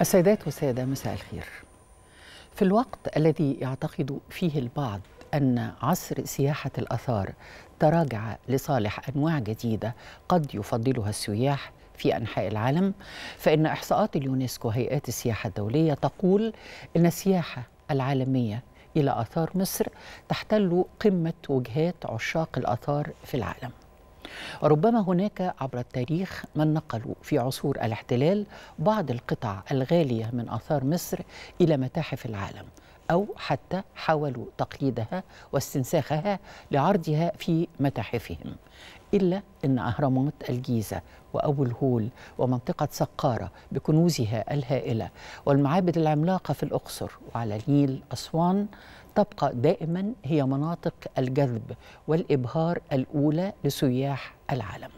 السيدات والسادة مساء الخير في الوقت الذي يعتقد فيه البعض أن عصر سياحة الأثار تراجع لصالح أنواع جديدة قد يفضلها السياح في أنحاء العالم فإن إحصاءات اليونسكو هيئات السياحة الدولية تقول أن السياحة العالمية إلى آثار مصر تحتل قمة وجهات عشاق الآثار في العالم ربما هناك عبر التاريخ من نقلوا في عصور الاحتلال بعض القطع الغاليه من اثار مصر الى متاحف العالم أو حتى حاولوا تقليدها واستنساخها لعرضها في متاحفهم إلا أن أهرامات الجيزة وأبو الهول ومنطقة سقارة بكنوزها الهائلة والمعابد العملاقة في الأقصر وعلى النيل أسوان تبقى دائما هي مناطق الجذب والإبهار الأولى لسياح العالم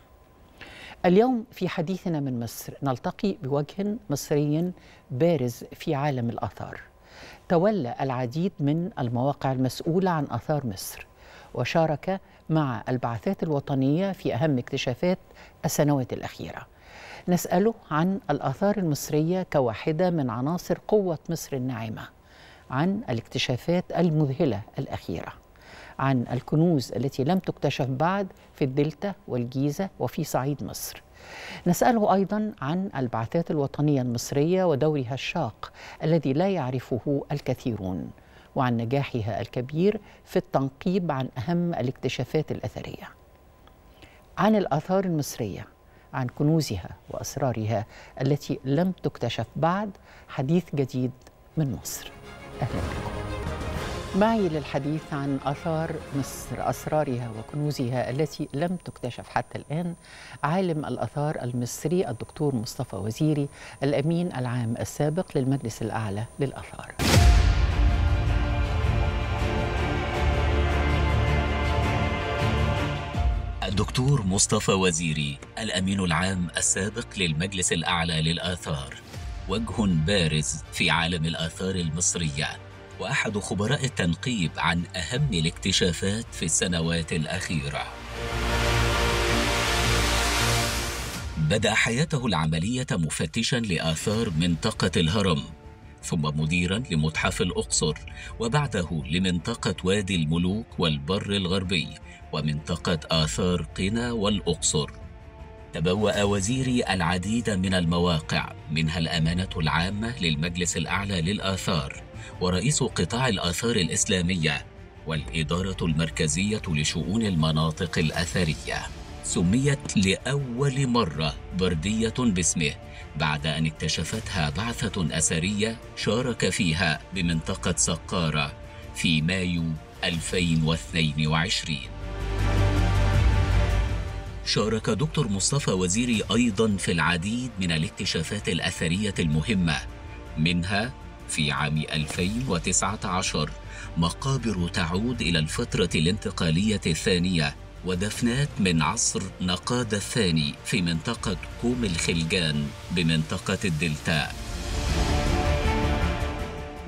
اليوم في حديثنا من مصر نلتقي بوجه مصري بارز في عالم الآثار تولى العديد من المواقع المسؤولة عن آثار مصر وشارك مع البعثات الوطنية في أهم اكتشافات السنوات الأخيرة نسأله عن الآثار المصرية كواحدة من عناصر قوة مصر الناعمة عن الاكتشافات المذهله الاخيره عن الكنوز التي لم تكتشف بعد في الدلتا والجيزه وفي صعيد مصر نسأله أيضا عن البعثات الوطنية المصرية ودورها الشاق الذي لا يعرفه الكثيرون وعن نجاحها الكبير في التنقيب عن أهم الاكتشافات الأثرية عن الآثار المصرية عن كنوزها وأسرارها التي لم تكتشف بعد حديث جديد من مصر أهلا بكم معي للحديث عن آثار مصر أسرارها وكنوزها التي لم تكتشف حتى الآن عالم الآثار المصري الدكتور مصطفى وزيري الأمين العام السابق للمجلس الأعلى للآثار الدكتور مصطفى وزيري الأمين العام السابق للمجلس الأعلى للآثار وجه بارز في عالم الآثار المصرية وأحد خبراء التنقيب عن أهم الاكتشافات في السنوات الأخيرة. بدأ حياته العملية مفتشا لآثار منطقة الهرم ثم مديرا لمتحف الأقصر وبعده لمنطقة وادي الملوك والبر الغربي ومنطقة آثار قنا والأقصر تبوأ وزيري العديد من المواقع منها الأمانة العامة للمجلس الأعلى للآثار ورئيس قطاع الآثار الإسلامية والإدارة المركزية لشؤون المناطق الأثرية سميت لأول مرة بردية باسمه بعد أن اكتشفتها بعثة أثرية شارك فيها بمنطقة سقارة في مايو 2022 شارك دكتور مصطفى وزيري أيضا في العديد من الاكتشافات الأثرية المهمة منها في عام 2019 مقابر تعود إلى الفترة الانتقالية الثانية ودفنات من عصر نقاد الثاني في منطقة كوم الخلجان بمنطقة الدلتا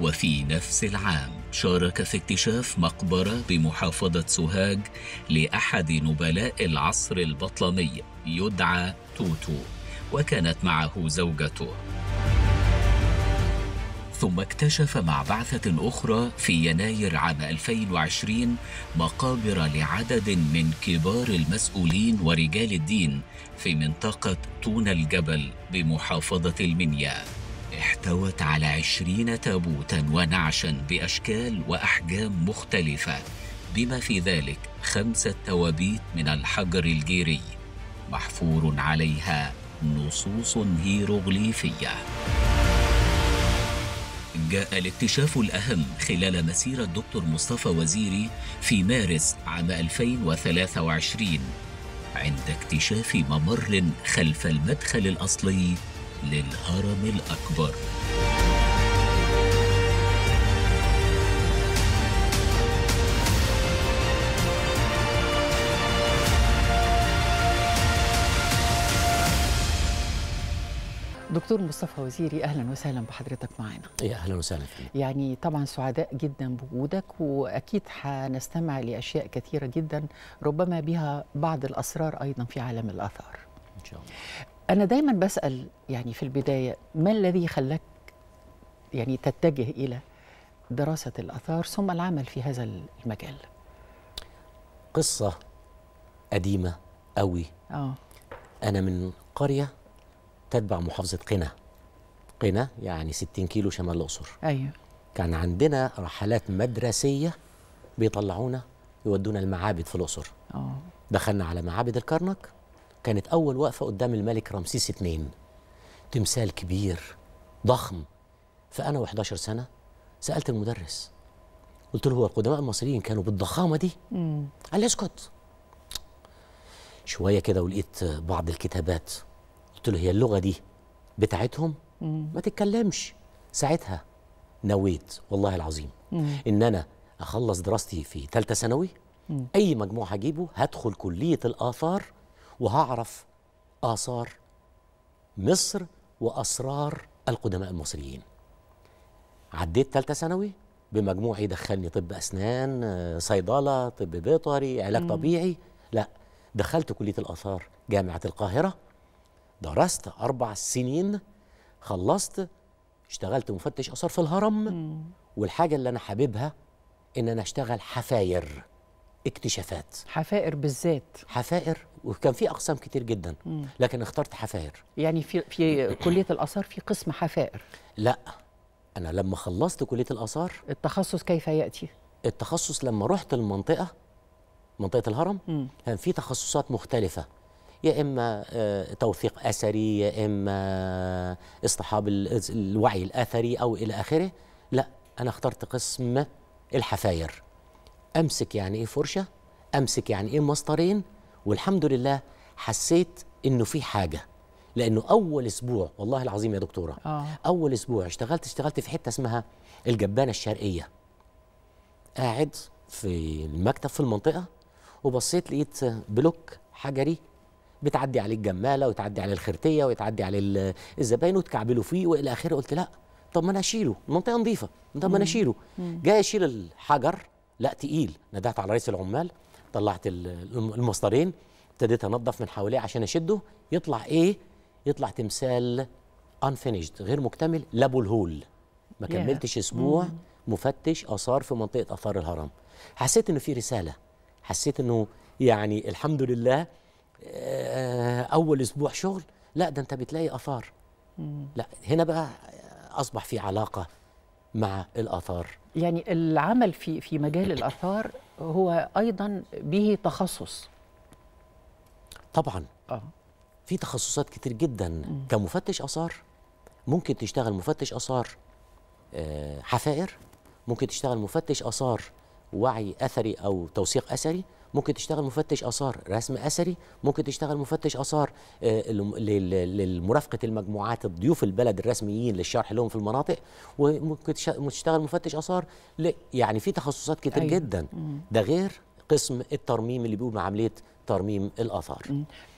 وفي نفس العام شارك في اكتشاف مقبرة بمحافظة سوهاج لأحد نبلاء العصر البطلمي يدعى توتو وكانت معه زوجته ثم اكتشف مع بعثة أخرى في يناير عام 2020 مقابر لعدد من كبار المسؤولين ورجال الدين في منطقة تون الجبل بمحافظة المنيا احتوت على عشرين تابوتا ونعشا بأشكال وأحجام مختلفة بما في ذلك خمسة توابيت من الحجر الجيري محفور عليها نصوص هيروغليفية جاء الاكتشاف الأهم خلال مسيرة دكتور مصطفى وزيري في مارس عام 2023 عند اكتشاف ممر خلف المدخل الأصلي للهرم الأكبر دكتور مصطفى وزيري اهلا وسهلا بحضرتك معنا يا اهلا وسهلا فيك يعني طبعا سعداء جدا بوجودك واكيد هنستمع لاشياء كثيره جدا ربما بها بعض الاسرار ايضا في عالم الاثار ان شاء الله أنا دايما بسأل يعني في البداية ما الذي خلاك يعني تتجه إلى دراسة الآثار ثم العمل في هذا المجال قصة قديمة قوي أوه. أنا من قرية تتبع محافظة قنا قنا يعني 60 كيلو شمال الأقصر أيوه كان عندنا رحلات مدرسية بيطلعونا يودونا المعابد في الأقصر آه. دخلنا على معابد الكرنك كانت أول وقفة قدام الملك رمسيس اتنين تمثال كبير ضخم فأنا و11 سنة سألت المدرس قلت له هو القدماء المصريين كانوا بالضخامة دي؟ قال لي اسكت شوية كده ولقيت بعض الكتابات قلت له هي اللغة دي بتاعتهم؟ ما تتكلمش ساعتها نويت والله العظيم مم. إن أنا أخلص دراستي في ثالثة ثانوي أي مجموع هجيبه هدخل كلية الآثار وهعرف آثار مصر وأسرار القدماء المصريين عديت ثالثة ثانوي بمجموعي دخلني طب أسنان آه، صيدلة طب بيطري علاج طبيعي لا دخلت كلية الآثار جامعة القاهرة درست أربع سنين خلصت اشتغلت مفتش آثار في الهرم مم. والحاجة اللي أنا حاببها إن أنا أشتغل حفاير اكتشافات حفائر بالذات حفائر وكان في اقسام كتير جدا لكن اخترت حفائر يعني في في كليه الاثار في قسم حفائر لا انا لما خلصت كليه الاثار التخصص كيف ياتي التخصص لما رحت المنطقه منطقه الهرم مم. كان في تخصصات مختلفه يا اما آه، توثيق اثري يا اما آه، اصطحاب الوعي الاثري او الى اخره لا انا اخترت قسم الحفاير امسك يعني ايه فرشه امسك يعني ايه مسطرين والحمد لله حسيت انه في حاجه لانه اول اسبوع والله العظيم يا دكتوره أوه. اول اسبوع اشتغلت اشتغلت في حته اسمها الجبانه الشرقيه قاعد في المكتب في المنطقه وبصيت لقيت بلوك حجري بتعدي عليه الجماله وتعدي عليه الخرتيه ويتعدي عليه الزباين وتكعبلوا فيه والى اخره قلت لا طب ما انا اشيله المنطقه نظيفه طب ما انا اشيله جاي اشيل الحجر لا تقيل ندعت على رئيس العمال طلعت المسطرين ابتديت انظف من حواليه عشان اشده يطلع ايه يطلع تمثال انفينيشد غير مكتمل لابو الهول ما كملتش اسبوع مفتش اثار في منطقه اثار الهرم حسيت انه في رساله حسيت انه يعني الحمد لله آه، اول اسبوع شغل لا ده انت بتلاقي اثار لا هنا بقى اصبح في علاقه مع الاثار يعني العمل في في مجال الاثار هو ايضا به تخصص طبعا اه في تخصصات كتير جدا م. كمفتش اثار ممكن تشتغل مفتش اثار آه، حفائر ممكن تشتغل مفتش اثار وعي اثري او توثيق اثري ممكن تشتغل مفتش اثار رسم اثري ممكن تشتغل مفتش اثار آه، لمرافقه المجموعات الضيوف البلد الرسميين للشرح لهم في المناطق وممكن تشتغل مفتش اثار يعني في تخصصات كتير أيوة. جدا ده غير قسم الترميم اللي بيقوم عمليه ترميم الاثار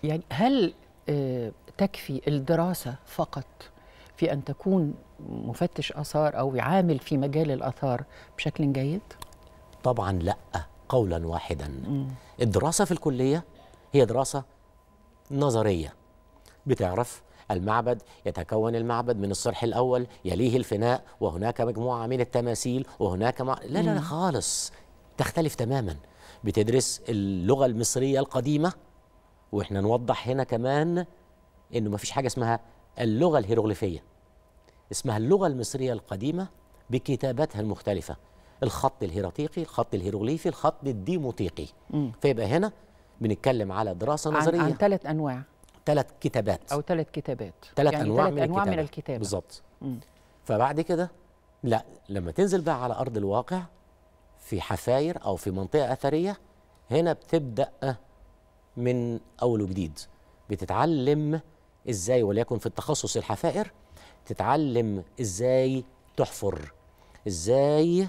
يعني هل آه، تكفي الدراسه فقط في ان تكون مفتش اثار او عامل في مجال الاثار بشكل جيد طبعا لا قولا واحدا الدراسة في الكلية هي دراسة نظرية بتعرف المعبد يتكون المعبد من الصرح الأول يليه الفناء وهناك مجموعة من التماثيل وهناك مع... لا لا لا خالص تختلف تماما بتدرس اللغة المصرية القديمة وإحنا نوضح هنا كمان إنه ما فيش حاجة اسمها اللغة الهيروغليفية اسمها اللغة المصرية القديمة بكتاباتها المختلفة الخط الهيراتيقي الخط الهيروغليفي الخط الديموتيقي فيبقى هنا بنتكلم على دراسه عن نظريه عن ثلاث انواع ثلاث كتابات او ثلاث كتابات ثلاث يعني انواع, من, أنواع الكتابة. من الكتابه بالظبط فبعد كده لا لما تنزل بقى على ارض الواقع في حفاير او في منطقه اثريه هنا بتبدا من اول وجديد بتتعلم ازاي وليكن في التخصص الحفائر تتعلم ازاي تحفر ازاي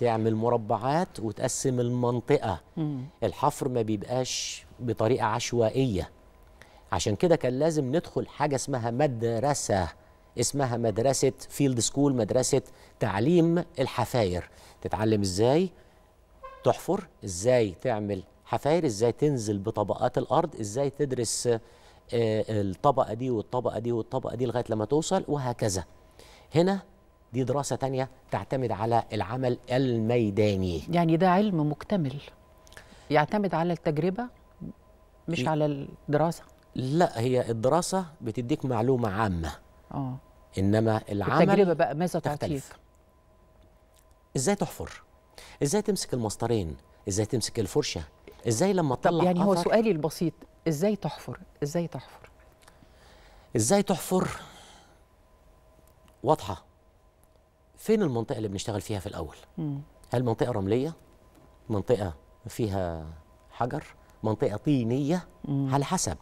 تعمل مربعات وتقسم المنطقة مم. الحفر ما بيبقاش بطريقة عشوائية عشان كده كان لازم ندخل حاجة اسمها مدرسة اسمها مدرسة فيلد سكول مدرسة تعليم الحفاير تتعلم ازاي تحفر ازاي تعمل حفاير ازاي تنزل بطبقات الأرض ازاي تدرس آه، الطبقة دي والطبقة دي والطبقة دي لغاية لما توصل وهكذا هنا دي دراسة تانية تعتمد على العمل الميداني يعني ده علم مكتمل يعتمد على التجربة مش على الدراسة لا هي الدراسة بتديك معلومة عامة اه إنما العمل التجربة بقى ماذا تعطيك إزاي تحفر إزاي تمسك المسطرين إزاي تمسك الفرشة إزاي لما تطلع يعني هو سؤالي البسيط إزاي تحفر إزاي تحفر إزاي تحفر واضحة فين المنطقه اللي بنشتغل فيها في الاول مم. هل منطقه رمليه منطقه فيها حجر منطقه طينيه مم. على حسب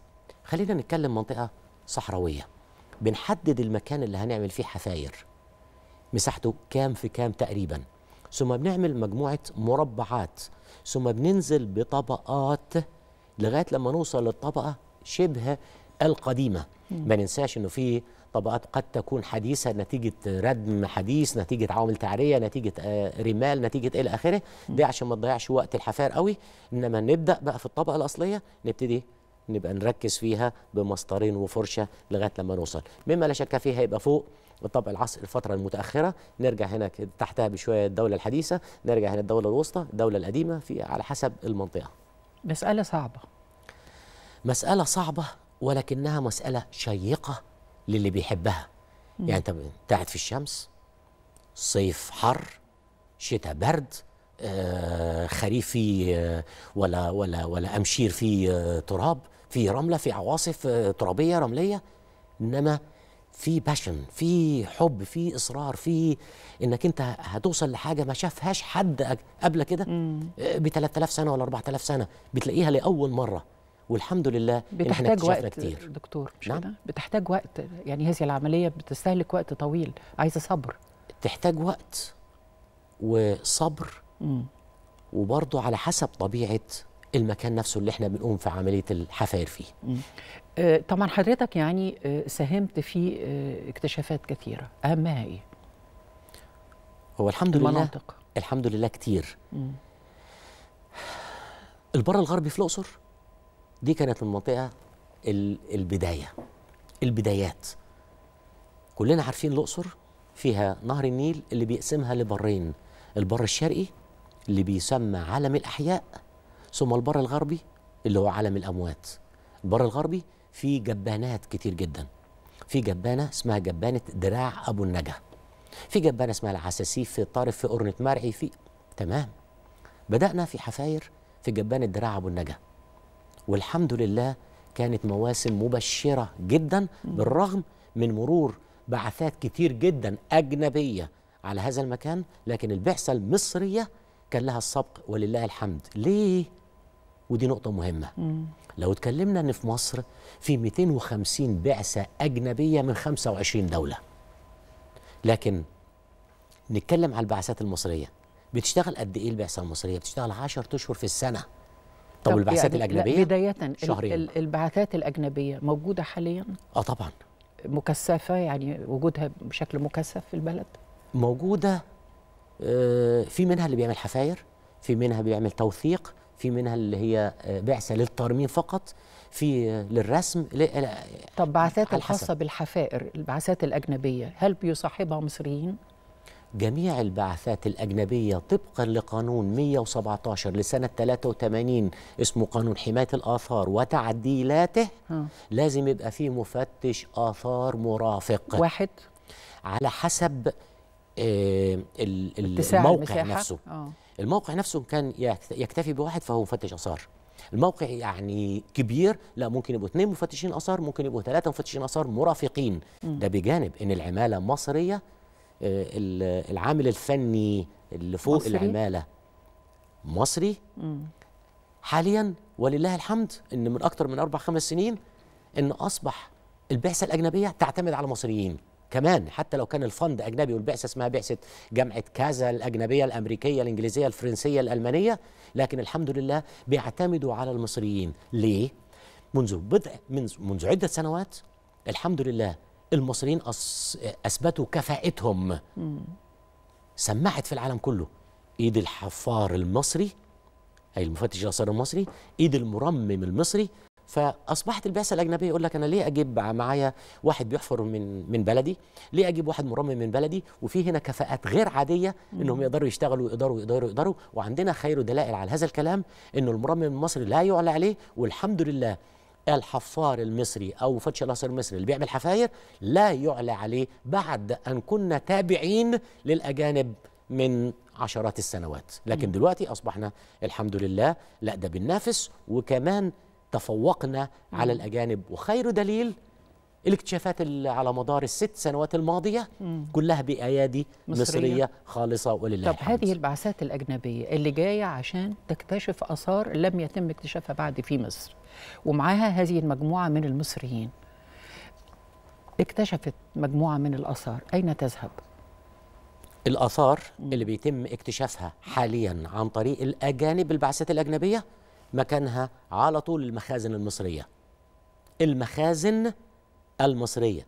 خلينا نتكلم منطقه صحراويه بنحدد المكان اللي هنعمل فيه حفاير مساحته كام في كام تقريبا ثم بنعمل مجموعه مربعات ثم بننزل بطبقات لغايه لما نوصل للطبقه شبه القديمه مم. ما ننساش انه في طبقات قد تكون حديثة نتيجة ردم حديث نتيجة عوامل تعرية نتيجة آه، رمال نتيجة إلى آخره ده عشان ما تضيعش وقت الحفار قوي إنما نبدأ بقى في الطبقة الأصلية نبتدي نبقى نركز فيها بمسطرين وفرشة لغاية لما نوصل مما لا شك فيه هيبقى فوق بالطبع العصر الفترة المتأخرة نرجع هنا تحتها بشوية الدولة الحديثة نرجع هنا الدولة الوسطى الدولة القديمة في على حسب المنطقة مسألة صعبة مسألة صعبة ولكنها مسألة شيقة للي بيحبها يعني انت قاعد في الشمس صيف حر شتاء برد آه خريف فيه آه ولا ولا ولا امشير فيه آه تراب في رمله في عواصف آه، ترابيه رمليه انما في باشن في حب في اصرار في انك انت هتوصل لحاجه ما شافهاش حد قبل كده آه، ب 3000 سنه ولا 4000 سنه بتلاقيها لاول مره والحمد لله بتحتاج وقت كتير. دكتور مش نعم؟ بتحتاج وقت يعني هذه العمليه بتستهلك وقت طويل عايزه صبر تحتاج وقت وصبر مم. وبرضه على حسب طبيعه المكان نفسه اللي احنا بنقوم في عمليه الحفاير فيه. آه، طبعا حضرتك يعني آه، ساهمت في آه، اكتشافات كثيره، اهمها ايه؟ هو الحمد المناطق. لله الحمد لله كتير. مم. البر الغربي في الاقصر دي كانت المنطقه البدايه البدايات كلنا عارفين الاقصر فيها نهر النيل اللي بيقسمها لبرين البر الشرقي اللي بيسمى عالم الاحياء ثم البر الغربي اللي هو عالم الاموات البر الغربي فيه جبانات كتير جدا في جبانه اسمها جبانه دراع ابو النجا في جبانه اسمها العساسيف في طارف في قرنه مرعي في تمام بدانا في حفاير في جبانه دراع ابو النجا والحمد لله كانت مواسم مبشرة جدا بالرغم من مرور بعثات كتير جدا أجنبية على هذا المكان لكن البعثة المصرية كان لها السبق ولله الحمد ليه؟ ودي نقطة مهمة لو اتكلمنا أن في مصر في 250 بعثة أجنبية من 25 دولة لكن نتكلم على البعثات المصرية بتشتغل قد إيه البعثة المصرية؟ بتشتغل 10 أشهر في السنة طب والبعثات يعني الاجنبيه بدايه شهرين. البعثات الاجنبيه موجوده حاليا اه طبعا مكثفه يعني وجودها بشكل مكثف في البلد موجوده آه، في منها اللي بيعمل حفاير في منها بيعمل توثيق في منها اللي هي آه، بعثه للترميم فقط في آه، للرسم طب بعثات الخاصه بالحفائر البعثات الاجنبيه هل بيصاحبها مصريين جميع البعثات الأجنبية طبقا لقانون 117 لسنة 83 اسمه قانون حماية الآثار وتعديلاته لازم يبقى فيه مفتش آثار مرافق واحد على حسب آه، الموقع نفسه آه. الموقع نفسه كان يكتفي بواحد فهو مفتش آثار الموقع يعني كبير لا ممكن يبقوا اثنين مفتشين اثار ممكن يبقوا ثلاثه مفتشين اثار مرافقين ده بجانب ان العماله مصريه آه، العامل الفني اللي فوق مصري؟ العماله مصري مم. حاليا ولله الحمد ان من اكتر من اربع خمس سنين ان اصبح البعثه الاجنبيه تعتمد على مصريين كمان حتى لو كان الفند اجنبي والبعثه اسمها بعثه جامعه كذا الاجنبيه الامريكيه الانجليزيه الفرنسيه الالمانيه لكن الحمد لله بيعتمدوا على المصريين ليه منذ بدء منذ, منذ عده سنوات الحمد لله المصريين اثبتوا كفاءتهم سمعت في العالم كله ايد الحفار المصري اي المفتش الاثار المصري ايد المرمم المصري فاصبحت البعثه الاجنبيه يقول لك انا ليه اجيب معايا واحد بيحفر من من بلدي ليه اجيب واحد مرمم من بلدي وفي هنا كفاءات غير عاديه انهم يقدروا يشتغلوا ويقدروا يقدروا يقدروا وعندنا خير دلائل على هذا الكلام انه المرمم المصري لا يعلى عليه والحمد لله الحفار المصري أو فتش الاثار المصري اللي بيعمل حفاير لا يعلى عليه بعد أن كنا تابعين للأجانب من عشرات السنوات لكن دلوقتي أصبحنا الحمد لله لا ده بننافس وكمان تفوقنا على الأجانب وخير دليل الاكتشافات اللي على مدار الست سنوات الماضية مم. كلها بأيادي مصرية, مصرية خالصة ولله طب الحمد. هذه البعثات الأجنبية اللي جاية عشان تكتشف آثار لم يتم اكتشافها بعد في مصر ومعاها هذه المجموعة من المصريين اكتشفت مجموعة من الآثار أين تذهب؟ الآثار مم. اللي بيتم اكتشافها حاليا عن طريق الأجانب البعثات الأجنبية مكانها على طول المخازن المصرية المخازن المصرية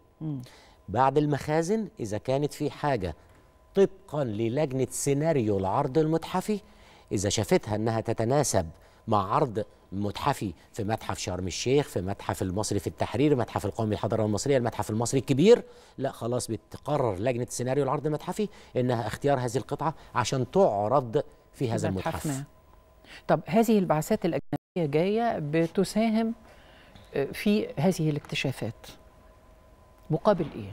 بعد المخازن إذا كانت في حاجة طبقا للجنة سيناريو العرض المتحفي إذا شافتها أنها تتناسب مع عرض متحفي في متحف شرم الشيخ في متحف المصري في التحرير متحف القومي للحضاره المصريه المتحف المصري الكبير لا خلاص بتقرر لجنه سيناريو العرض المتحفي انها اختيار هذه القطعه عشان تعرض في هذا المتحف طب هذه البعثات الاجنبيه جايه بتساهم آه، في هذه الاكتشافات مقابل ايه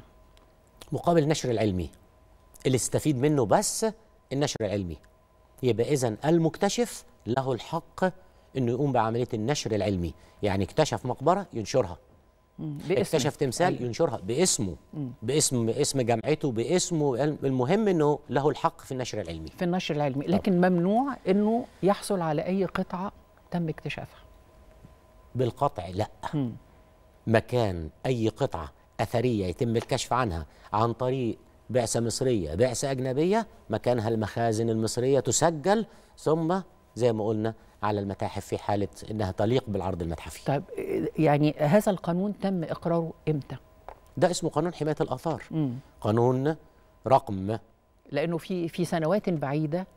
مقابل النشر العلمي اللي استفيد منه بس النشر العلمي يبقى اذا المكتشف له الحق انه يقوم بعمليه النشر العلمي يعني اكتشف مقبره ينشرها باسمه. اكتشف تمثال أيوة. ينشرها باسمه باسم باسم اسم جامعته باسمه المهم انه له الحق في النشر العلمي في النشر العلمي طب. لكن ممنوع انه يحصل على اي قطعه تم اكتشافها بالقطع لا م. مكان اي قطعه أثرية يتم الكشف عنها عن طريق بعثة مصرية بعثة أجنبية مكانها المخازن المصرية تسجل ثم زي ما قلنا على المتاحف في حالة إنها تليق بالعرض المتحفي طيب يعني هذا القانون تم إقراره إمتى؟ ده اسمه قانون حماية الآثار مم. قانون رقم لأنه في في سنوات بعيدة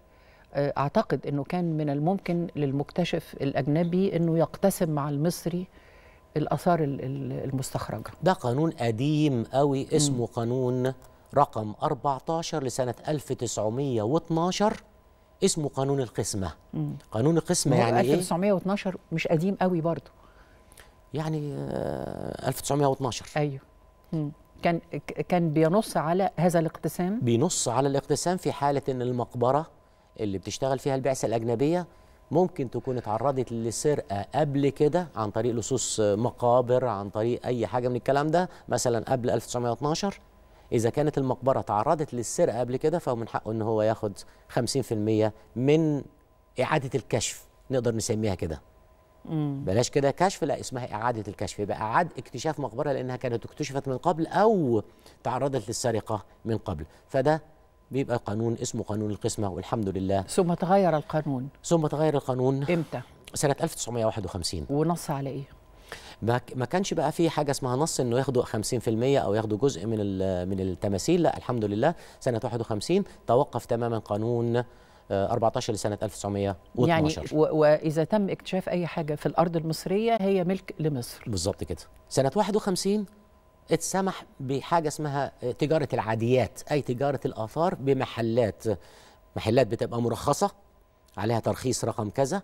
آه، أعتقد أنه كان من الممكن للمكتشف الأجنبي أنه يقتسم مع المصري الآثار المستخرجة ده قانون قديم قوي اسمه م. قانون رقم 14 لسنة 1912 اسمه قانون القسمة م. قانون القسمة يعني 1912 إيه؟ مش قديم قوي برضه يعني 1912 آه، أيوه م. كان كان بينص على هذا الاقتسام بينص على الاقتسام في حالة إن المقبرة اللي بتشتغل فيها البعثة الأجنبية ممكن تكون اتعرضت لسرقه قبل كده عن طريق لصوص مقابر عن طريق اي حاجه من الكلام ده مثلا قبل 1912 اذا كانت المقبره تعرضت للسرقه قبل كده فمن حقه ان هو ياخد 50% من اعاده الكشف نقدر نسميها كده بلاش كده كشف لا اسمها اعاده الكشف يبقى اعاد اكتشاف مقبره لانها كانت اكتشفت من قبل او تعرضت للسرقه من قبل فده بيبقى قانون اسمه قانون القسمه والحمد لله ثم تغير القانون ثم تغير القانون امتى سنه 1951 ونص على ايه ما كانش بقى في حاجه اسمها نص انه ياخدوا 50% او ياخدوا جزء من من التماثيل لا الحمد لله سنه 51 توقف تماما قانون 14 آه، لسنه 1912 يعني واذا تم اكتشاف اي حاجه في الارض المصريه هي ملك لمصر بالظبط كده سنه 51 اتسمح بحاجه اسمها تجاره العاديات اي تجاره الاثار بمحلات محلات بتبقى مرخصه عليها ترخيص رقم كذا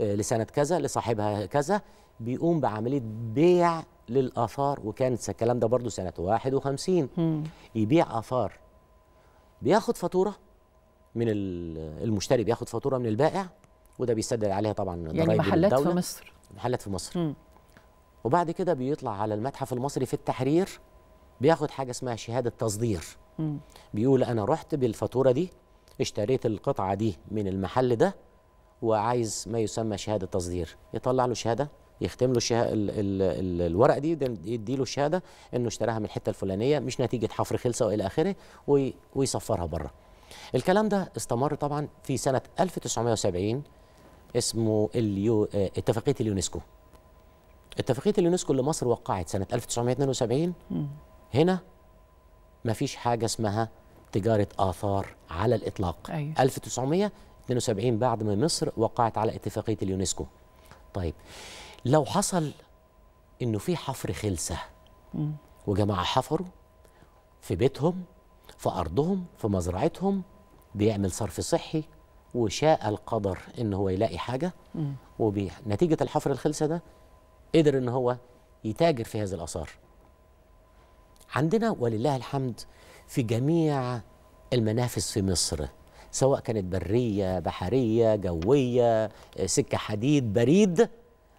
آه، لسنه كذا لصاحبها كذا بيقوم بعمليه بيع للاثار وكان الكلام ده برضو سنه 51 يبيع اثار بياخد فاتوره من المشتري بياخد فاتوره من البائع وده بيسدد عليها طبعا يعني محلات محلات في مصر محلات في مصر مم. وبعد كده بيطلع على المتحف المصري في التحرير بياخد حاجه اسمها شهاده تصدير بيقول انا رحت بالفاتوره دي اشتريت القطعه دي من المحل ده وعايز ما يسمى شهاده تصدير يطلع له شهاده يختم له الشه... ال... ال... ال... الورق دي يدي له الشهاده انه اشتراها من الحته الفلانيه مش نتيجه حفر خلصه والى اخره وي... ويصفرها بره. الكلام ده استمر طبعا في سنه 1970 اسمه اليو... اتفاقيه اليونسكو اتفاقيه اليونسكو اللي مصر وقعت سنه 1972 هنا ما فيش حاجه اسمها تجاره اثار على الاطلاق أيوة. 1972 بعد ما مصر وقعت على اتفاقيه اليونسكو طيب لو حصل انه في حفر خلسه وجماعه حفروا في بيتهم في ارضهم في مزرعتهم بيعمل صرف صحي وشاء القدر ان هو يلاقي حاجه مم. وبي... نتيجه الحفر الخلسه ده قدر ان هو يتاجر في هذه الاثار عندنا ولله الحمد في جميع المنافذ في مصر سواء كانت بريه بحريه جويه آه، سكه حديد بريد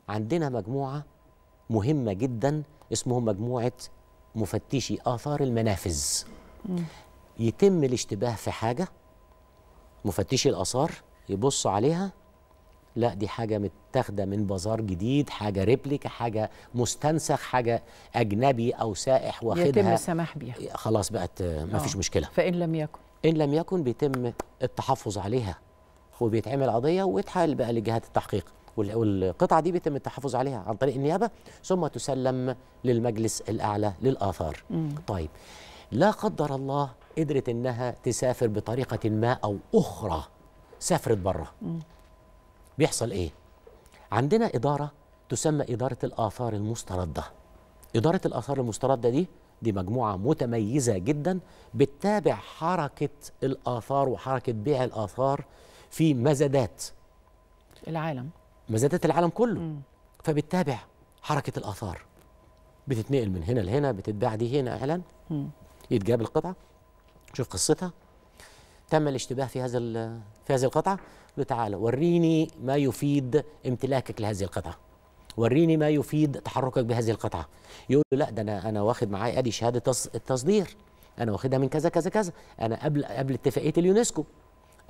عندنا مجموعه مهمه جدا اسمهم مجموعه مفتشي اثار المنافذ يتم الاشتباه في حاجه مفتشي الاثار يبصوا عليها لا دي حاجه متاخده من بازار جديد حاجه ريبليكا حاجه مستنسخ حاجه اجنبي او سائح واخدها يتم السماح بيها خلاص بقت ما آه. فيش مشكله فان لم يكن ان لم يكن بيتم التحفظ عليها وبيتعمل قضيه ويتحال بقى لجهات التحقيق والقطعه دي بيتم التحفظ عليها عن طريق النيابه ثم تسلم للمجلس الاعلى للاثار طيب لا قدر الله قدرت انها تسافر بطريقه ما او اخرى سافرت بره بيحصل ايه عندنا اداره تسمى اداره الاثار المسترده اداره الاثار المسترده دي دي مجموعه متميزه جدا بتتابع حركه الاثار وحركه بيع الاثار في مزادات العالم مزادات العالم كله م. فبتتابع حركه الاثار بتتنقل من هنا لهنا بتتباع دي هنا اعلان يتجاب القطعه شوف قصتها تم الاشتباه في هذا في هذه القطعه له تعالى وريني ما يفيد امتلاكك لهذه القطعه وريني ما يفيد تحركك بهذه القطعه يقول له لا ده انا انا واخد معايا ادي شهاده التصدير انا واخدها من كذا كذا كذا انا قبل قبل اتفاقيه اليونسكو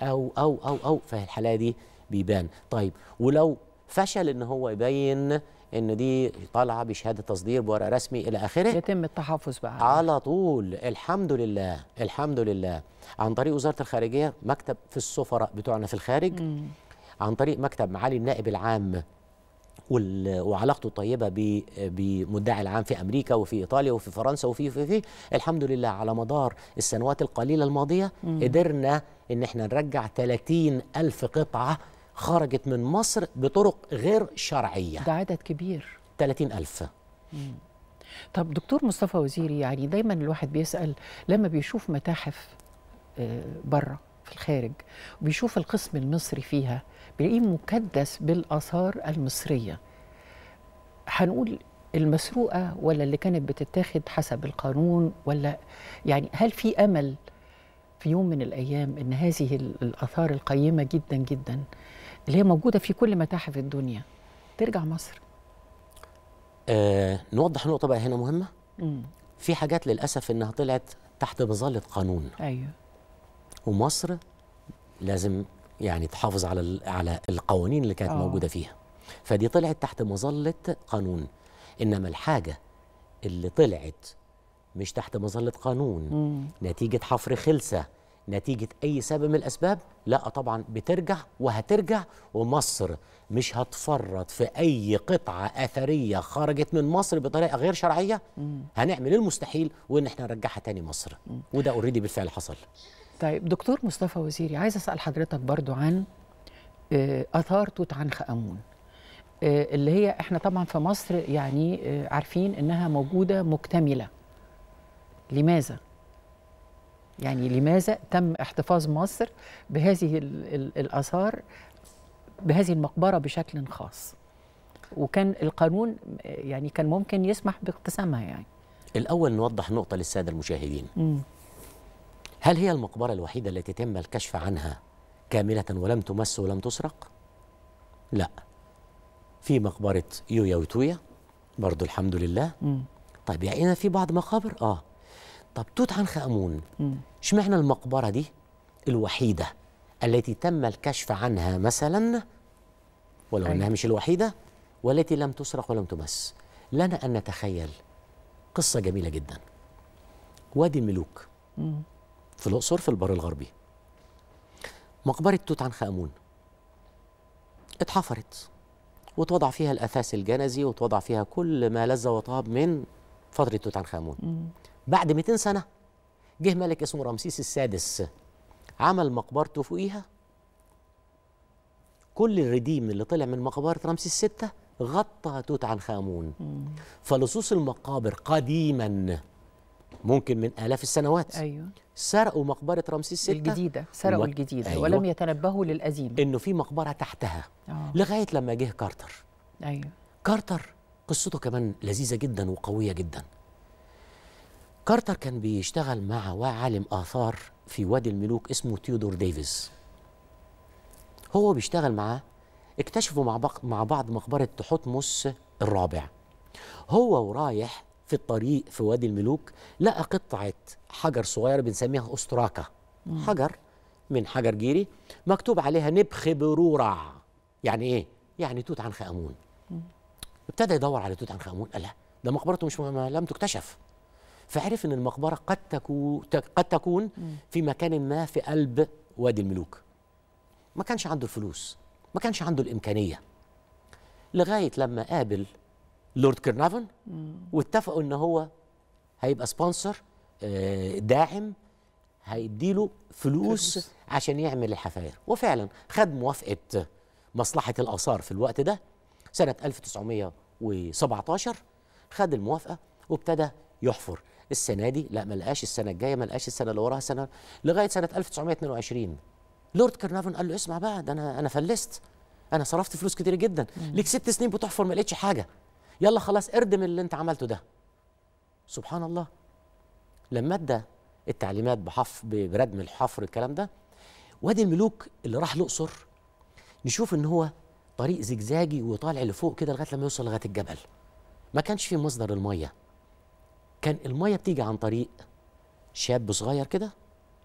او او او او فالحاله دي بيبان طيب ولو فشل ان هو يبين ان دي طالعه بشهاده تصدير بورق رسمي الى اخره يتم التحفظ بقى على طول الحمد لله الحمد لله عن طريق وزاره الخارجيه مكتب في السفراء بتوعنا في الخارج مم. عن طريق مكتب معالي النائب العام وعلاقته الطيبه بمدعي العام في امريكا وفي ايطاليا وفي فرنسا وفي في في الحمد لله على مدار السنوات القليله الماضيه مم. قدرنا ان احنا نرجع 30 الف قطعه خرجت من مصر بطرق غير شرعية ده عدد كبير 30 ألف طب دكتور مصطفى وزيري يعني دايما الواحد بيسأل لما بيشوف متاحف آه، بره في الخارج وبيشوف القسم المصري فيها بيلاقيه مكدس بالآثار المصرية هنقول المسروقة ولا اللي كانت بتتاخد حسب القانون ولا يعني هل في أمل في يوم من الأيام أن هذه الآثار القيمة جدا جدا اللي هي موجوده في كل متاحف الدنيا ترجع مصر آه نوضح نقطه بقى هنا مهمه مم. في حاجات للاسف انها طلعت تحت مظله قانون ايوه ومصر لازم يعني تحافظ على على القوانين اللي كانت أوه. موجوده فيها فدي طلعت تحت مظله قانون انما الحاجه اللي طلعت مش تحت مظله قانون مم. نتيجه حفر خلسه نتيجة أي سبب من الأسباب لا طبعا بترجع وهترجع ومصر مش هتفرط في أي قطعة أثرية خرجت من مصر بطريقة غير شرعية هنعمل المستحيل وإن احنا نرجعها تاني مصر وده اوريدي بالفعل حصل طيب دكتور مصطفى وزيري عايز أسأل حضرتك برضو عن آه، آثار توت عنخ آمون آه، اللي هي احنا طبعا في مصر يعني آه، عارفين انها موجوده مكتمله لماذا يعني لماذا تم احتفاظ مصر بهذه الآثار بهذه المقبرة بشكل خاص وكان القانون يعني كان ممكن يسمح باقتسامها يعني الأول نوضح نقطة للسادة المشاهدين م. هل هي المقبرة الوحيدة التي تم الكشف عنها كاملة ولم تمس ولم تسرق؟ لا في مقبرة يويا وتويا برضو الحمد لله م. طيب يعني في بعض مقابر آه طب توت عنخ امون اشمعنى المقبره دي الوحيده التي تم الكشف عنها مثلا ولو انها مش الوحيده والتي لم تسرق ولم تمس لنا ان نتخيل قصه جميله جدا وادي الملوك في الاقصر في البر الغربي مقبره توت عنخ امون اتحفرت وتوضع فيها الاثاث الجنزي وتوضع فيها كل ما لذ وطاب من فتره توت عنخ امون بعد 200 سنه جه ملك اسمه رمسيس السادس عمل مقبرته فوقيها كل الرديم اللي طلع من مقبره رمسيس الستة غطى توت عنخ امون فلصوص المقابر قديما ممكن من آلاف السنوات أيوة. سرقوا مقبرة رمسيس الستة الجديدة سرقوا الجديدة أيوة. ولم يتنبهوا للقديم إنه في مقبرة تحتها أوه. لغاية لما جه كارتر أيوة. كارتر قصته كمان لذيذة جدا وقوية جدا كارتر كان بيشتغل مع عالم آثار في وادي الملوك اسمه تيودور ديفيز هو بيشتغل معاه اكتشفوا مع, مع بعض مقبرة تحتمس الرابع هو ورايح في الطريق في وادي الملوك لقى قطعة حجر صغيرة بنسميها أستراكة حجر من حجر جيري مكتوب عليها نبخ برورع يعني إيه؟ يعني توت عنخ آمون ابتدى يدور على توت عنخ آمون قال لا ده مقبرته مش مهمة لم تكتشف فعرف ان المقبره قد تكون قد تكون في مكان ما في قلب وادي الملوك ما كانش عنده الفلوس ما كانش عنده الامكانيه لغايه لما قابل لورد كرنافن واتفقوا ان هو هيبقى سبونسر آه، داعم هيديله فلوس عشان يعمل الحفاير وفعلا خد موافقه مصلحه الاثار في الوقت ده سنه 1917 خد الموافقه وابتدى يحفر السنه دي لا ما لقاش السنه الجايه ما لقاش السنه اللي وراها سنه لغايه سنه 1922 لورد كارنافون قال له اسمع بقى ده انا انا فلست انا صرفت فلوس كتير جدا ليك ست سنين بتحفر ما لقيتش حاجه يلا خلاص اردم اللي انت عملته ده سبحان الله لما ادى التعليمات بحف بردم الحفر الكلام ده وادي الملوك اللي راح الاقصر نشوف ان هو طريق زجزاجي وطالع لفوق كده لغايه لما يوصل لغايه الجبل ما كانش فيه مصدر الميه كان الميه بتيجي عن طريق شاب صغير كده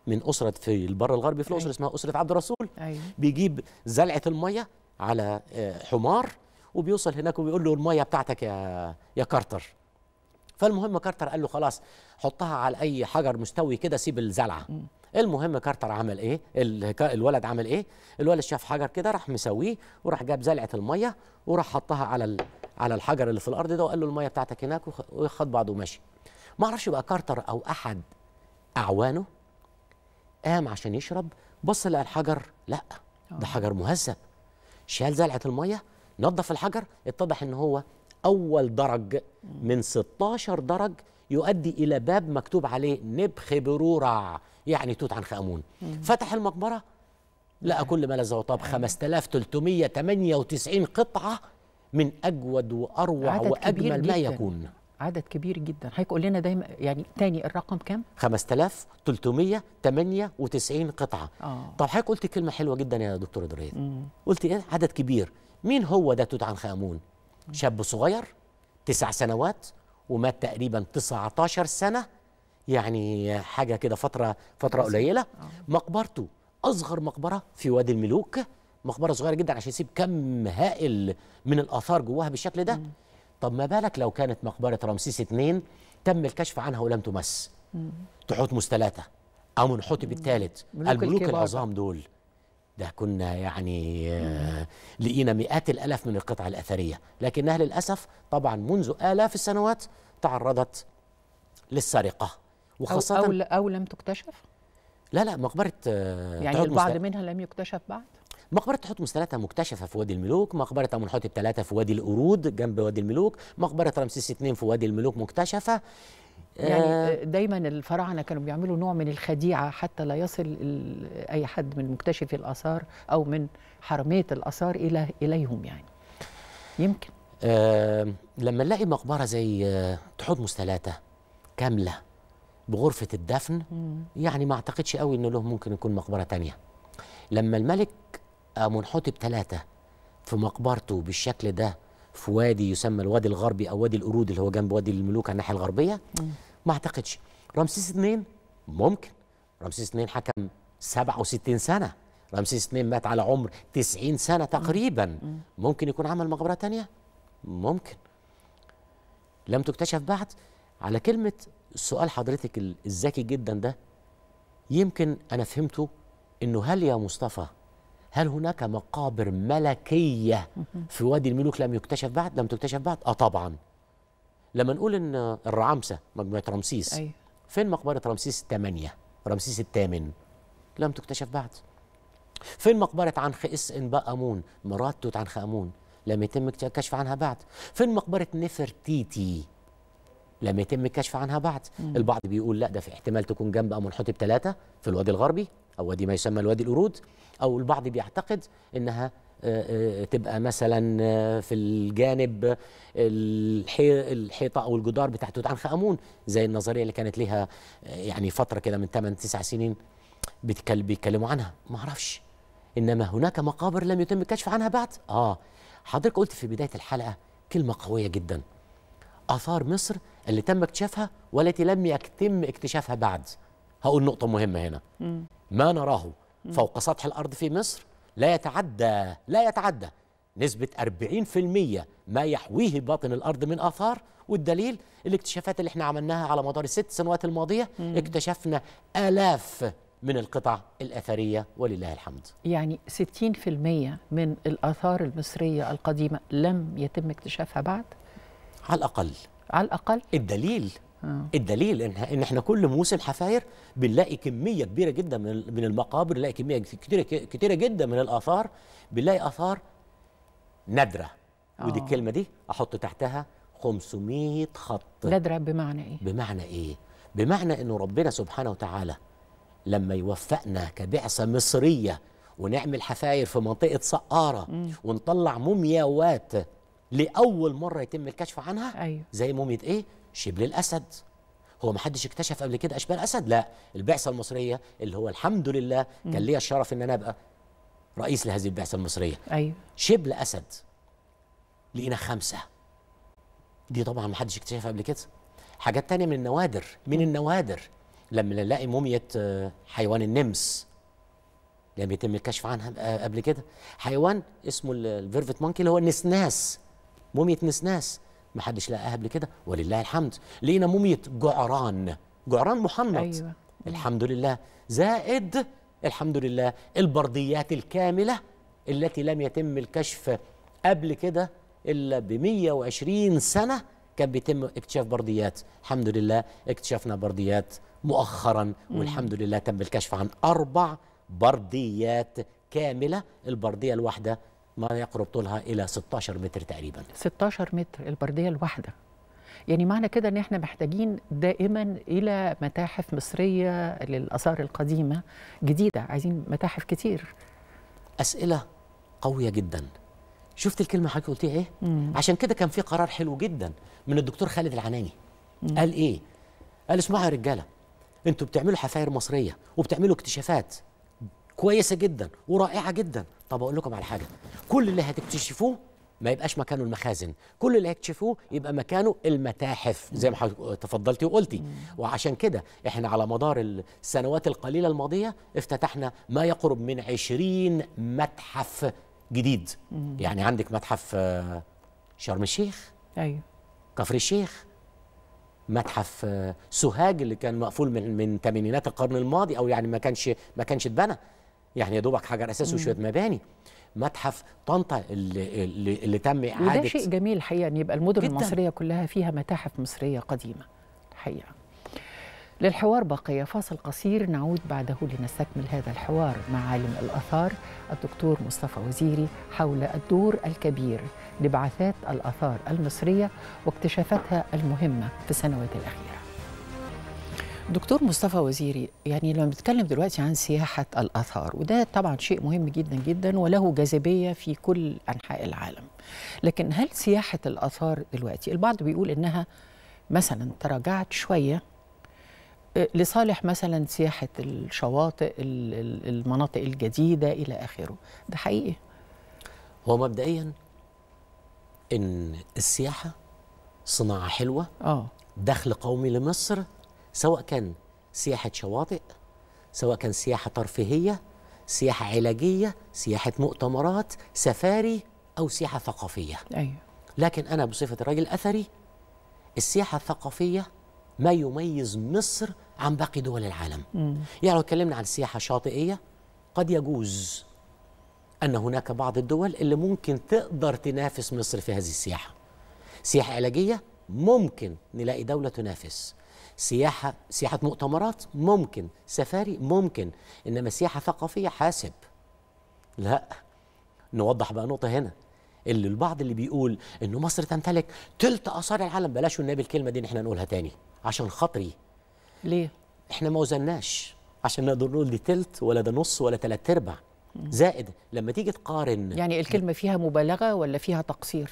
من اسره في البر الغربي في الاسره أيوة. اسمها اسره عبد الرسول أيوة. بيجيب زلعه الميه على آه، حمار وبيوصل هناك وبيقول له الميه بتاعتك يا يا كارتر فالمهم كارتر قال له خلاص حطها على اي حجر مستوي كده سيب الزلعه المهم كارتر عمل ايه الولد عمل ايه الولد شاف حجر كده راح مسويه وراح جاب زلعه الميه وراح حطها على على الحجر اللي في الارض ده وقال له الميه بتاعتك هناك وخد بعضه ومشي ما اعرفش بقى كارتر او احد اعوانه قام عشان يشرب بص لقى الحجر لا ده آه. حجر مهذب شال زلعه الميه نظف الحجر اتضح ان هو اول درج من 16 درج يؤدي الى باب مكتوب عليه نبخ برورع يعني توت عنخ امون فتح المقبره لقى كل ما لذ وطاب 5398 قطعه من اجود واروع واجمل ما يكون عدد كبير جدا حضرتك قول لنا دايما يعني تاني الرقم كام 5398 قطعه آه. طب حضرتك قلت كلمه حلوه جدا يا دكتور دريد قلت ايه عدد كبير مين هو ده توت عنخ امون شاب صغير تسع سنوات ومات تقريبا 19 سنه يعني حاجه كده فتره فتره قليله آه. مقبرته اصغر مقبره في وادي الملوك مقبره صغيره جدا عشان يسيب كم هائل من الاثار جواها بالشكل ده مم. طب ما بالك لو كانت مقبره رمسيس اثنين تم الكشف عنها ولم تمس تحوت ثلاثه او منحوتب الثالث الملوك العظام دول ده كنا يعني آه، لقينا مئات الالاف من القطع الاثريه لكنها للاسف طبعا منذ الاف السنوات تعرضت للسرقه وخاصه او, أو, أو لم تكتشف لا لا مقبره آه، يعني البعض منها لم يكتشف بعد مقبره حتمس ثلاثة مكتشفه في وادي الملوك مقبره امنحت الثلاثه في وادي القرود جنب وادي الملوك مقبره رمسيس اثنين في وادي الملوك مكتشفه يعني آه، آه، دايما الفراعنه كانوا بيعملوا نوع من الخديعه حتى لا يصل اي حد من مكتشفي الاثار او من حرميه الاثار الى اليهم يعني يمكن آه لما نلاقي مقبره زي آه تحتمس ثلاثه كامله بغرفه الدفن يعني ما اعتقدش قوي ان له ممكن يكون مقبره تانية لما الملك آه، منحطب ثلاثة في مقبرته بالشكل ده في وادي يسمى الوادي الغربي أو وادي القرود اللي هو جنب وادي الملوك على الناحية الغربية ما أعتقدش رمسيس اثنين ممكن رمسيس اثنين حكم 67 سنة رمسيس اثنين مات على عمر 90 سنة تقريبا ممكن يكون عمل مقبرة تانية ممكن لم تكتشف بعد على كلمة سؤال حضرتك الذكي جدا ده يمكن أنا فهمته إنه هل يا مصطفى هل هناك مقابر ملكيه في وادي الملوك لم يكتشف بعد لم تكتشف بعد اه طبعا لما نقول ان الرعامسه مجموعه رمسيس أي. أيوه. فين مقبره رمسيس الثمانيه رمسيس الثامن لم تكتشف بعد فين مقبره عنخ اس بقى امون مرات توت عنخ امون لم يتم الكشف عنها بعد فين مقبره نفرتيتي لم يتم الكشف عنها بعد مم. البعض بيقول لا ده في احتمال تكون جنب أو منحوت بثلاثة في الوادي الغربي أو وادي ما يسمى الوادي القرود أو البعض بيعتقد إنها آه، آه، تبقى مثلا آه، في الجانب الحيطه او الجدار بتاع توت عنخ امون زي النظريه اللي كانت ليها يعني فتره كده من 8 9 سنين بيتكلموا عنها ما اعرفش انما هناك مقابر لم يتم الكشف عنها بعد اه حضرتك قلت في بدايه الحلقه كلمه قويه جدا اثار مصر اللي تم اكتشافها والتي لم يتم اكتشافها بعد هقول نقطة مهمة هنا ما نراه فوق سطح الأرض في مصر لا يتعدى لا يتعدى نسبة 40% ما يحويه باطن الأرض من آثار والدليل الاكتشافات اللي احنا عملناها على مدار الست سنوات الماضية اكتشفنا آلاف من القطع الأثرية ولله الحمد يعني 60% من الآثار المصرية القديمة لم يتم اكتشافها بعد؟ على الأقل على الاقل الدليل أوه. الدليل ان ان احنا كل موسم حفاير بنلاقي كميه كبيره جدا من من المقابر بنلاقي كميه كتيره كتيره جدا من الاثار بنلاقي اثار نادره أوه. ودي الكلمه دي احط تحتها 500 خط نادره بمعنى ايه بمعنى ايه بمعنى انه ربنا سبحانه وتعالى لما يوفقنا كبعثه مصريه ونعمل حفاير في منطقه سقاره ونطلع مومياوات لاول مره يتم الكشف عنها أيوه. زي موميه ايه شبل الاسد هو ما حدش اكتشف قبل كده اشبال اسد لا البعثه المصريه اللي هو الحمد لله م. كان ليا الشرف ان انا ابقى رئيس لهذه البعثه المصريه ايوه شبل اسد لقينا خمسه دي طبعا ما حدش اكتشفها قبل كده حاجات تانية من النوادر من م. النوادر لما نلاقي مومية آه، حيوان النمس لم يتم الكشف عنها آه، قبل كده حيوان اسمه الفيرفت مونكي اللي هو النسناس موميه نسناس ما حدش لقاها قبل كده ولله الحمد لقينا موميه جعران جعران محمد أيوة. الحمد لله زائد الحمد لله البرديات الكامله التي لم يتم الكشف قبل كده الا ب 120 سنه كان بيتم اكتشاف برديات الحمد لله اكتشفنا برديات مؤخرا والحمد لله تم الكشف عن اربع برديات كامله البرديه الواحده ما يقرب طولها الى 16 متر تقريبا 16 متر البرديه الواحده يعني معنى كده ان احنا محتاجين دائما الى متاحف مصريه للاثار القديمه جديده عايزين متاحف كتير اسئله قويه جدا شفت الكلمه حضرتك قلتيها ايه مم. عشان كده كان في قرار حلو جدا من الدكتور خالد العناني مم. قال ايه قال اسمعوا يا رجاله انتوا بتعملوا حفاير مصريه وبتعملوا اكتشافات كويسه جدا ورائعه جدا طب اقول لكم على حاجه كل اللي هتكتشفوه ما يبقاش مكانه المخازن كل اللي هيكتشفوه يبقى مكانه المتاحف زي ما تفضلتي وقلتي وعشان كده احنا على مدار السنوات القليله الماضيه افتتحنا ما يقرب من 20 متحف جديد يعني عندك متحف آه، شرم الشيخ ايوه كفر الشيخ متحف آه، سوهاج اللي كان مقفول من من ثمانينات القرن الماضي او يعني ما كانش ما كانش اتبنى يعني يا دوبك حجر اساس وشويه مباني متحف طنطا اللي, اللي, تم اعاده وده شيء جميل الحقيقه ان يبقى المدن المصريه كلها فيها متاحف مصريه قديمه الحقيقه للحوار بقي فاصل قصير نعود بعده لنستكمل هذا الحوار مع عالم الآثار الدكتور مصطفى وزيري حول الدور الكبير لبعثات الآثار المصرية واكتشافاتها المهمة في السنوات الأخيرة دكتور مصطفى وزيري يعني لما بنتكلم دلوقتي عن سياحة الأثار وده طبعا شيء مهم جدا جدا وله جاذبية في كل أنحاء العالم لكن هل سياحة الأثار دلوقتي البعض بيقول إنها مثلا تراجعت شوية آه، لصالح مثلا سياحة الشواطئ المناطق الجديدة إلى آخره ده حقيقي هو مبدئيا إن السياحة صناعة حلوة آه. دخل قومي لمصر سواء كان سياحة شواطئ سواء كان سياحة ترفيهية سياحة علاجية سياحة مؤتمرات سفاري أو سياحة ثقافية أيوة. لكن أنا بصفة الراجل أثري السياحة الثقافية ما يميز مصر عن باقي دول العالم يعني لو اتكلمنا عن السياحة الشاطئية قد يجوز أن هناك بعض الدول اللي ممكن تقدر تنافس مصر في هذه السياحة سياحة علاجية ممكن نلاقي دولة تنافس سياحه سياحه مؤتمرات ممكن سفاري ممكن انما سياحه ثقافيه حاسب لا نوضح بقى نقطه هنا اللي البعض اللي بيقول إنه مصر تمتلك تلت اثار العالم بلاش والنبي الكلمه دي ان احنا نقولها تاني عشان خاطري ليه احنا ما وزناش عشان نقدر نقول دي تلت ولا ده نص ولا تلات ارباع زائد لما تيجي تقارن يعني الكلمه فيها مبالغه ولا فيها تقصير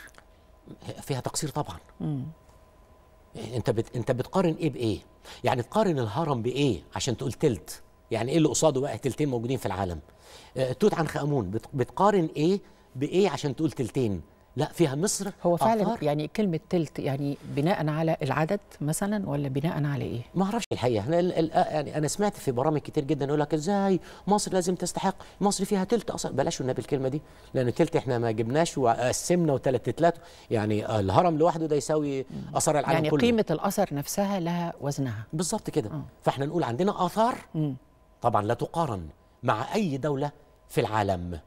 فيها تقصير طبعا مم. انت بت... انت بتقارن ايه بايه يعني تقارن الهرم بايه عشان تقول تلت يعني ايه اللي قصاده بقى تلتين موجودين في العالم آه، توت عنخ امون بت... بتقارن ايه بايه عشان تقول تلتين لا فيها مصر هو فعلا آثار؟ يعني كلمه تلت يعني بناء على العدد مثلا ولا بناء على ايه ما اعرفش الحقيقه انا آه، يعني انا سمعت في برامج كتير جدا يقول لك ازاي مصر لازم تستحق مصر فيها تلت اصلا بلاش النبي الكلمه دي لان تلت احنا ما جبناش وقسمنا وثلاث تلات يعني الهرم لوحده ده يساوي اثار العالم يعني كله يعني قيمه الاثر نفسها لها وزنها بالظبط كده آه. فاحنا نقول عندنا اثار طبعا لا تقارن مع اي دوله في العالم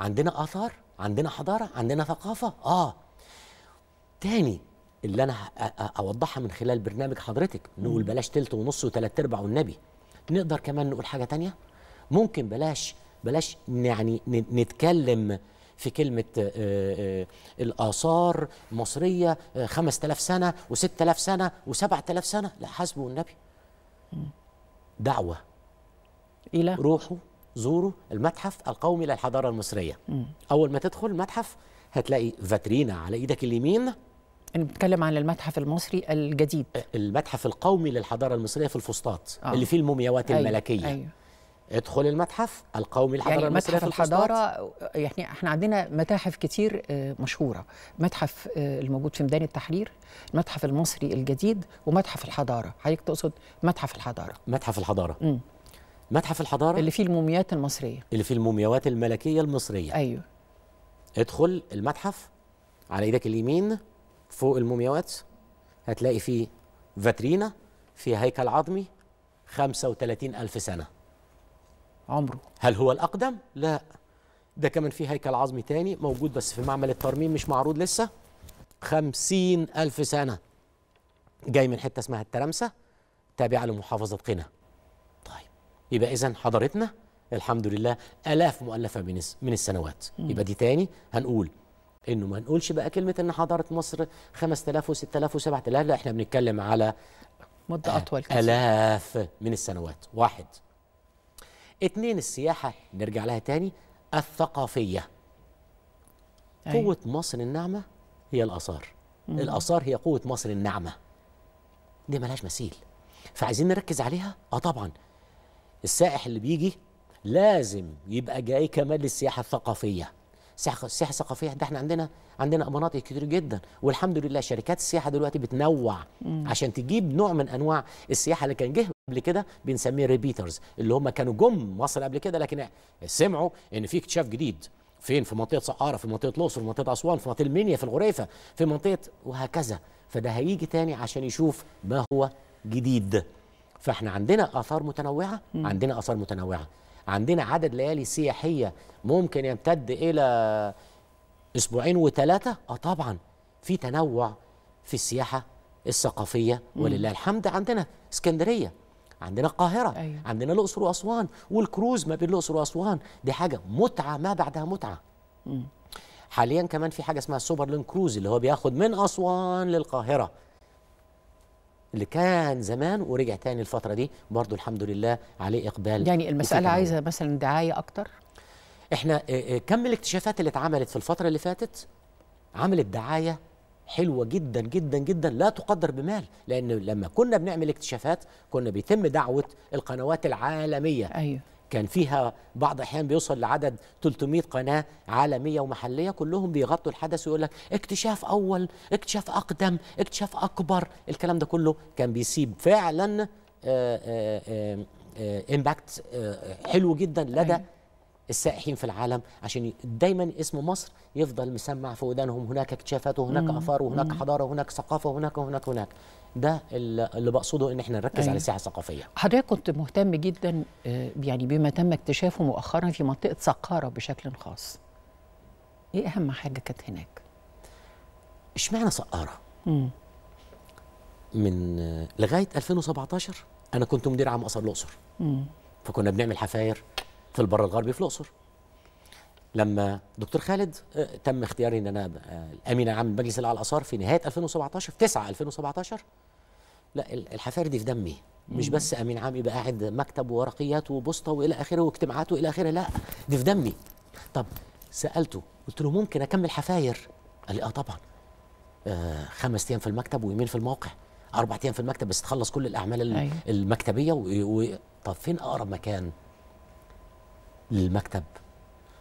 عندنا اثار عندنا حضاره عندنا ثقافه اه تاني اللي انا اوضحها من خلال برنامج حضرتك نقول بلاش تلت ونص وتلات ارباع والنبي نقدر كمان نقول حاجه تانية ممكن بلاش بلاش يعني نتكلم في كلمة آآ آه، آآ آه، الآثار مصرية 5000 آه، سنة و6000 سنة و7000 سنة لا حسبه النبي دعوة إلى روحه زوروا المتحف القومي للحضارة المصرية م. أول ما تدخل المتحف هتلاقي فاترينا على إيدك اليمين نتكلم يعني عن المتحف المصري الجديد المتحف القومي للحضارة المصرية في الفسطاط آه. اللي فيه المومياوات أيوة. الملكية أيوة. ادخل المتحف القومي للحضاره يعني المصريه في الحضاره يعني احنا عندنا متاحف كتير آه، مشهوره متحف آه، الموجود في ميدان التحرير المتحف المصري الجديد ومتحف الحضاره حضرتك تقصد متحف الحضاره متحف الحضاره م. متحف الحضاره اللي فيه الموميات المصريه اللي فيه المومياوات الملكيه المصريه ايوه ادخل المتحف على ايدك اليمين فوق المومياوات هتلاقي فيه فاترينا فيها هيكل عظمي 35 ألف سنة عمره هل هو الأقدم؟ لا ده كمان فيه هيكل عظمي تاني موجود بس في معمل الترميم مش معروض لسه 50 ألف سنة جاي من حتة اسمها الترمسة تابعة لمحافظة قنا يبقى إذا حضرتنا الحمد لله آلاف مؤلفة من من السنوات يبقى دي تاني هنقول انه ما نقولش بقى كلمه ان حضاره مصر 5000 و6000 و7000 لا احنا بنتكلم على مده آه، اطول كتير. الاف من السنوات واحد اتنين السياحه نرجع لها تاني الثقافيه أي. أيوة. قوه مصر الناعمه هي الاثار الاثار هي قوه مصر الناعمه دي ملهاش مثيل فعايزين نركز عليها اه طبعا السائح اللي بيجي لازم يبقى جاي كمان للسياحه الثقافيه السياحه الثقافيه ده احنا عندنا عندنا مناطق كتير جدا والحمد لله شركات السياحه دلوقتي بتنوع مم. عشان تجيب نوع من انواع السياحه اللي كان جه قبل كده بنسميه ريبيترز اللي هم كانوا جم مصر قبل كده لكن سمعوا ان في اكتشاف جديد فين في منطقه سقاره في منطقه الاقصر في منطقه اسوان في منطقه المنيا في الغريفه في منطقه وهكذا فده هيجي تاني عشان يشوف ما هو جديد فاحنا عندنا اثار متنوعه مم. عندنا اثار متنوعه عندنا عدد ليالي سياحيه ممكن يمتد الى اسبوعين وثلاثه اه طبعا في تنوع في السياحه الثقافيه ولله الحمد عندنا اسكندريه عندنا القاهرة أيوة. عندنا الأقصر وأسوان والكروز ما بين الأقصر وأسوان دي حاجة متعة ما بعدها متعة مم. حاليا كمان في حاجة اسمها السوبر لين كروز اللي هو بياخد من أسوان للقاهرة اللي كان زمان ورجع تاني الفتره دي برضو الحمد لله عليه اقبال يعني المساله عايزه مثلا دعايه اكتر احنا آه، آه، كم الاكتشافات اللي اتعملت في الفتره اللي فاتت عملت دعايه حلوة جدا جدا جدا لا تقدر بمال لأن لما كنا بنعمل اكتشافات كنا بيتم دعوة القنوات العالمية أيوة. كان فيها بعض الاحيان بيوصل لعدد 300 قناه عالميه ومحليه كلهم بيغطوا الحدث ويقول لك اكتشاف اول اكتشاف اقدم اكتشاف اكبر الكلام ده كله كان بيسيب فعلا امباكت آه، آه، آه، حلو جدا لدى أيوة. السائحين في العالم عشان دايما اسم مصر يفضل مسمع في ودانهم هناك اكتشافات وهناك اثار وهناك حضاره وهناك ثقافه وهناك وهناك وهناك, وهناك. ده اللي بقصده ان احنا نركز أيه. على أيوه. السياحه الثقافيه حضرتك كنت مهتم جدا آه، يعني بما تم اكتشافه مؤخرا في منطقه سقاره بشكل خاص ايه اهم حاجه كانت هناك اشمعنى سقاره مم. من آه، لغايه 2017 انا كنت مدير عام اثار الاقصر فكنا بنعمل حفاير في البر الغربي في الاقصر لما دكتور خالد آه، تم اختياري ان انا امين عام مجلس الاعلى الاثار في نهايه 2017 في 9 2017 لا دي في دمي مش بس امين عام يبقى قاعد مكتب وورقيات وبوسطه والى اخره واجتماعات والى اخره لا دي في دمي طب سالته قلت له ممكن اكمل حفاير قال لي اه طبعا آه خمس ايام في المكتب ويومين في الموقع اربع ايام في المكتب بس تخلص كل الاعمال أيه. المكتبيه و... و... طب فين اقرب مكان للمكتب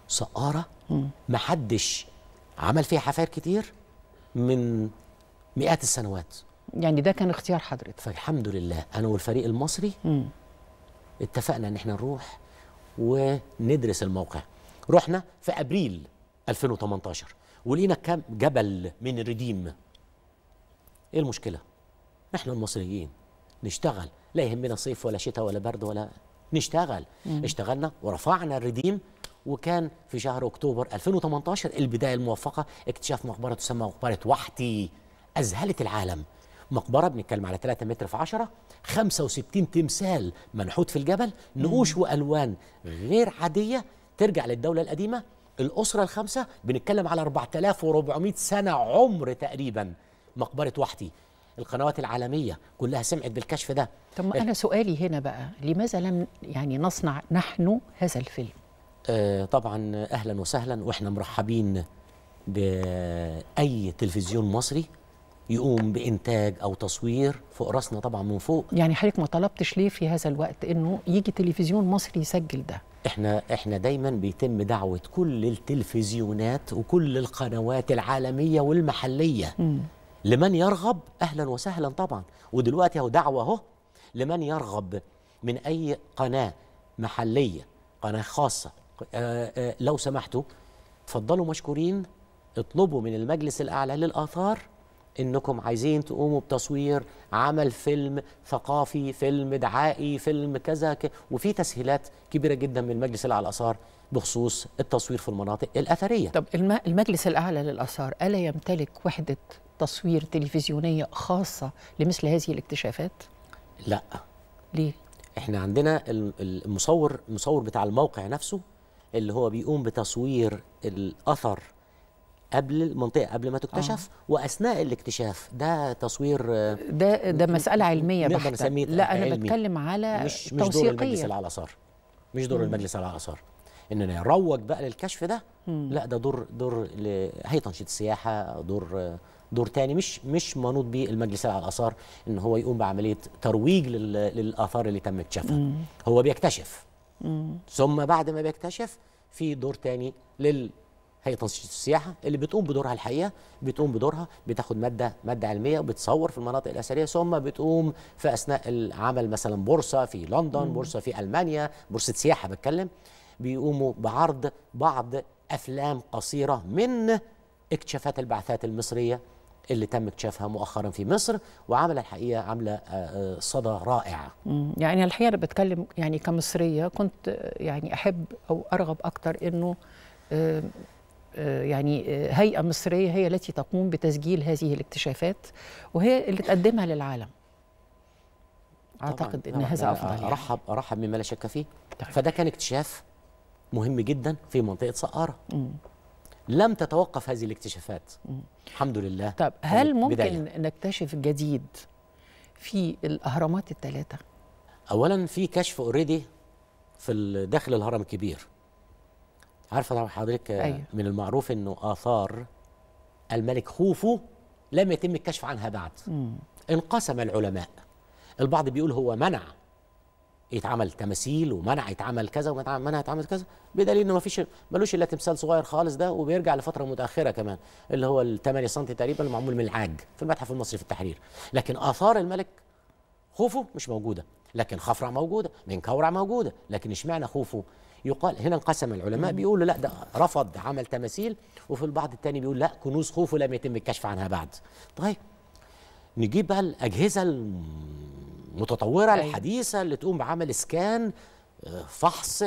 سقاره ما حدش عمل فيها حفاير كتير من مئات السنوات يعني ده كان اختيار حضرتك فالحمد لله انا والفريق المصري م. اتفقنا ان احنا نروح وندرس الموقع رحنا في ابريل 2018 ولقينا كام جبل من الرديم ايه المشكله احنا المصريين نشتغل لا يهمنا صيف ولا شتاء ولا برد ولا نشتغل م. اشتغلنا ورفعنا الرديم وكان في شهر اكتوبر 2018 البدايه الموفقه اكتشاف مقبره تسمى مقبره وحتي اذهلت العالم مقبره بنتكلم على 3 متر في 10 65 تمثال منحوت في الجبل نقوش والوان غير عاديه ترجع للدوله القديمه الاسره الخمسه بنتكلم على 4400 سنه عمر تقريبا مقبره وحدي القنوات العالمية كلها سمعت بالكشف ده طب ما أنا سؤالي هنا بقى لماذا لم يعني نصنع نحن هذا الفيلم آه طبعا أهلا وسهلا وإحنا مرحبين بأي تلفزيون مصري يقوم بانتاج او تصوير فوق راسنا طبعا من فوق يعني حضرتك ما طلبتش ليه في هذا الوقت انه يجي تلفزيون مصري يسجل ده احنا احنا دايما بيتم دعوه كل التلفزيونات وكل القنوات العالميه والمحليه م. لمن يرغب اهلا وسهلا طبعا ودلوقتي اهو دعوه اهو لمن يرغب من اي قناه محليه قناه خاصه آآ آه، آآ آه، لو سمحتوا اتفضلوا مشكورين اطلبوا من المجلس الاعلى للاثار انكم عايزين تقوموا بتصوير عمل فيلم ثقافي فيلم دعائي فيلم كذا ك... وفي تسهيلات كبيره جدا من المجلس الاعلى للاثار بخصوص التصوير في المناطق الاثريه طب الم... المجلس الاعلى للاثار الا يمتلك وحده تصوير تلفزيونيه خاصه لمثل هذه الاكتشافات لا ليه احنا عندنا المصور المصور بتاع الموقع نفسه اللي هو بيقوم بتصوير الاثر قبل المنطقه قبل ما تكتشف آه. واثناء الاكتشاف ده تصوير آه، ده ده مساله علميه بحته لا انا بتكلم على مش مش دور المجلس على الاثار مش دور المجلس على الاثار اننا يروج بقى للكشف ده مم. لا ده دور دور هيئه تنشيط السياحه دور آه، دور تاني مش مش منوط بيه المجلس على الاثار ان هو يقوم بعمليه ترويج للاثار اللي تم اكتشافها هو بيكتشف مم. ثم بعد ما بيكتشف في دور تاني لل هيئه تنشيط السياحه اللي بتقوم بدورها الحقيقه بتقوم بدورها بتاخد ماده ماده علميه وبتصور في المناطق الاثريه ثم بتقوم في اثناء العمل مثلا بورصه في لندن بورصه في المانيا بورصه سياحه بتكلم بيقوموا بعرض بعض افلام قصيره من اكتشافات البعثات المصريه اللي تم اكتشافها مؤخرا في مصر وعمل الحقيقه عامله آه، آه، صدى رائع يعني الحقيقه انا بتكلم يعني كمصريه كنت يعني احب او ارغب اكتر انه آه، آه، يعني آه، هيئة مصرية هي التي تقوم بتسجيل هذه الاكتشافات وهي اللي تقدمها للعالم أعتقد أن هذا أفضل يعني. رحب رحب مما لا شك فيه طيب. فده كان اكتشاف مهم جدا في منطقة سقارة لم تتوقف هذه الاكتشافات مم. الحمد لله طب هل ممكن بداية. نكتشف جديد في الأهرامات الثلاثة؟ أولا في كشف اوريدي في داخل الهرم الكبير عارفه طبعا حضرتك آه، أيوه. من المعروف انه اثار الملك خوفو لم يتم الكشف عنها بعد مم. انقسم العلماء البعض بيقول هو منع يتعمل تماثيل ومنع يتعمل كذا ومنع يتعمل كذا بدليل انه ما فيش ملوش الا تمثال صغير خالص ده وبيرجع لفتره متاخره كمان اللي هو ال 8 سم تقريبا المعمول من العاج في المتحف المصري في التحرير لكن اثار الملك خوفو مش موجوده لكن خفرع موجوده من كورع موجوده لكن اشمعنى خوفو يقال هنا انقسم العلماء بيقولوا لا ده رفض عمل تماثيل وفي البعض الثاني بيقول لا كنوز خوفه لم يتم الكشف عنها بعد طيب نجيب بقى الاجهزه المتطوره أيوة. الحديثه اللي تقوم بعمل اسكان آه، فحص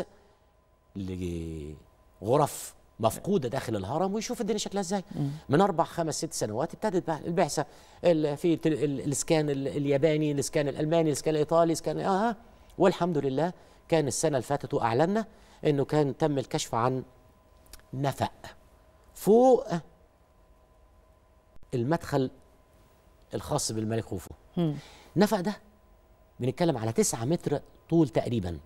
لغرف مفقوده داخل الهرم ويشوف الدنيا شكلها ازاي من اربع خمس ست سنوات ابتدت بقى البعثه في الاسكان الياباني الاسكان الالماني الاسكان الايطالي الاسكان آه والحمد لله كان السنه اللي فاتت واعلنا انه كان تم الكشف عن نفق فوق المدخل الخاص بالملك خوفو نفق ده بنتكلم على 9 متر طول تقريبا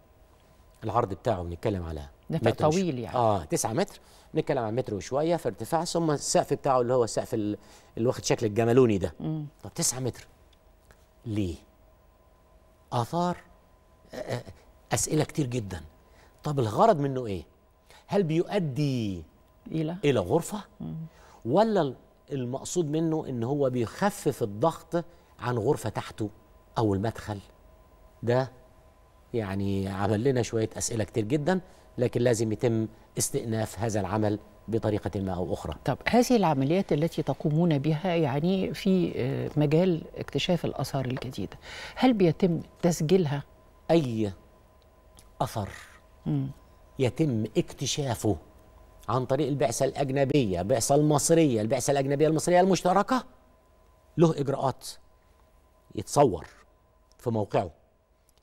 العرض بتاعه بنتكلم على نفق طويل يعني اه 9 متر بنتكلم عن متر وشويه في ارتفاع ثم السقف بتاعه اللي هو السقف اللي واخد شكل الجملوني ده مم. طب 9 متر ليه؟ اثار اسئله كتير جدا طب الغرض منه ايه هل بيؤدي الى الى غرفه مم. ولا المقصود منه ان هو بيخفف الضغط عن غرفه تحته او المدخل ده يعني عمل لنا شويه اسئله كتير جدا لكن لازم يتم استئناف هذا العمل بطريقة ما أو أخرى طب هذه العمليات التي تقومون بها يعني في آه، مجال اكتشاف الأثار الجديدة هل بيتم تسجيلها؟ أي أثر يتم اكتشافه عن طريق البعثة الأجنبية البعثة المصرية البعثة الأجنبية المصرية المشتركة له إجراءات يتصور في موقعه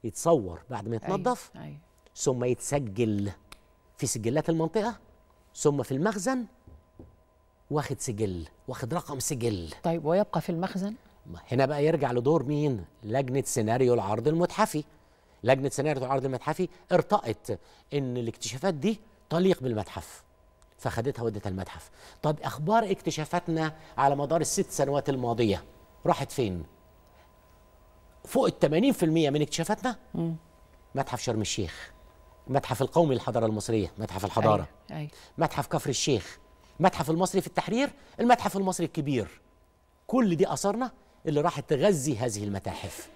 يتصور بعد ما أيوة، يتنظف أي. أيوة. أي. ثم يتسجل في سجلات المنطقة ثم في المخزن واخد سجل واخد رقم سجل طيب ويبقى في المخزن هنا بقى يرجع لدور مين لجنة سيناريو العرض المتحفي لجنه سيناريو العرض المتحفي ارتأت ان الاكتشافات دي تليق بالمتحف فخدتها ودتها المتحف طب اخبار اكتشافاتنا على مدار الست سنوات الماضيه راحت فين فوق ال 80% من اكتشافاتنا متحف شرم الشيخ متحف القومي للحضاره المصريه متحف الحضاره أي. أي. متحف كفر الشيخ متحف المصري في التحرير المتحف المصري الكبير كل دي اثارنا اللي راحت تغذي هذه المتاحف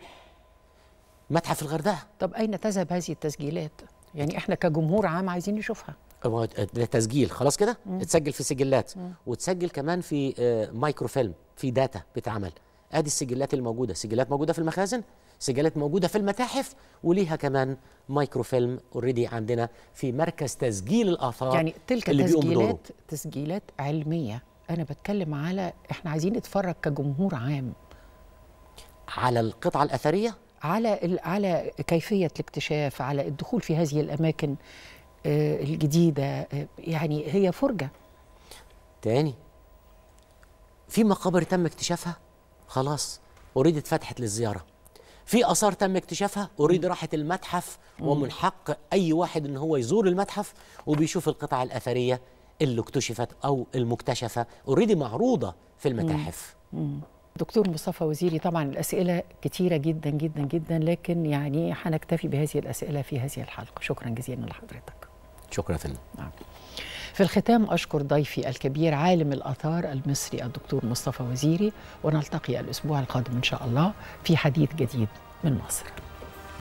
متحف الغردقه طب اين تذهب هذه التسجيلات يعني احنا كجمهور عام عايزين نشوفها ده تسجيل خلاص كده اتسجل في سجلات مم. وتسجل كمان في آه، مايكروفيلم في داتا بتعمل ادي السجلات الموجوده سجلات موجوده في المخازن سجلات موجوده في المتاحف وليها كمان مايكروفيلم اوريدي عندنا في مركز تسجيل الاثار يعني تلك اللي تسجيلات تسجيلات علميه انا بتكلم على احنا عايزين نتفرج كجمهور عام على القطعه الاثريه على على كيفيه الاكتشاف على الدخول في هذه الاماكن آه، الجديده آه، يعني هي فرجه تاني في مقابر تم اكتشافها خلاص اوريدي اتفتحت للزياره في اثار تم اكتشافها اوريدي راحت المتحف ومن حق اي واحد ان هو يزور المتحف وبيشوف القطع الاثريه اللي اكتشفت او المكتشفه اوريدي معروضه في المتاحف مم. مم. دكتور مصطفى وزيري طبعا الأسئلة كتيرة جدا جدا جدا لكن يعني هنكتفي بهذه الأسئلة في هذه الحلقة شكرا جزيلا لحضرتك شكرا نعم. في الختام أشكر ضيفي الكبير عالم الآثار المصري الدكتور مصطفى وزيري ونلتقي الأسبوع القادم إن شاء الله في حديث جديد من مصر